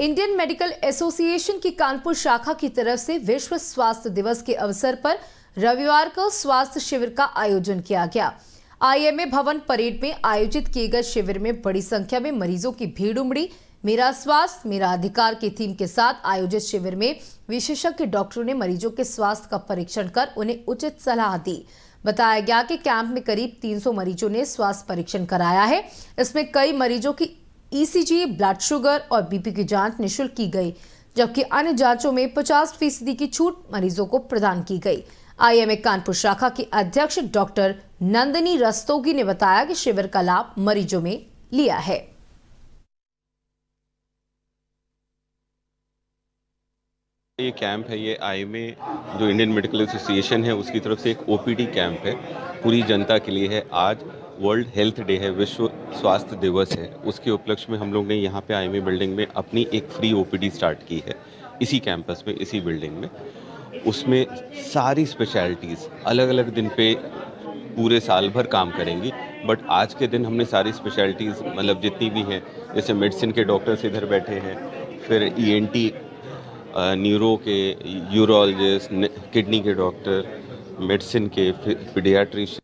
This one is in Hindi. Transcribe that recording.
इंडियन मेडिकल एसोसिएशन की कानपुर शाखा की तरफ से विश्व स्वास्थ्य दिवस के अवसर पर रविवार को स्वास्थ्य शिविर का आयोजन किया गया आईएमए भवन परेड में आयोजित किए गए शिविर में बड़ी संख्या में मरीजों की भीड़ उमड़ी मेरा स्वास्थ्य मेरा अधिकार की थीम के साथ आयोजित शिविर में विशेषज्ञ डॉक्टरों ने मरीजों के स्वास्थ्य का परीक्षण कर उन्हें उचित सलाह दी बताया गया कि कैंप में करीब 300 मरीजों ने स्वास्थ्य परीक्षण कराया है इसमें कई मरीजों की ईसीजी, ब्लड शुगर और बीपी की जांच निशुल्क की गई जबकि अन्य जांचों में 50 फीसदी की छूट मरीजों को प्रदान की गई आईएमए कानपुर शाखा की अध्यक्ष डॉक्टर नंदनी रस्तोगी ने बताया कि शिविर का लाभ मरीजों में लिया है ये कैंप है ये आई में जो इंडियन मेडिकल एसोसिएशन है उसकी तरफ से एक ओपीडी कैंप है पूरी जनता के लिए है आज वर्ल्ड हेल्थ डे है विश्व स्वास्थ्य दिवस है उसके उपलक्ष्य में हम लोग ने यहाँ पे आई बिल्डिंग में अपनी एक फ्री ओ स्टार्ट की है इसी कैंपस में इसी बिल्डिंग में उसमें सारी स्पेशलिटीज़ अलग अलग दिन पे पूरे साल भर काम करेंगी बट आज के दिन हमने सारी स्पेशलिटीज़ मतलब जितनी भी हैं जैसे मेडिसिन के डॉक्टर्स इधर बैठे हैं फिर टी e न्यूरो के यूरोलॉजिस्ट किडनी के डॉक्टर मेडिसिन के फिर पीडियाट्रिशन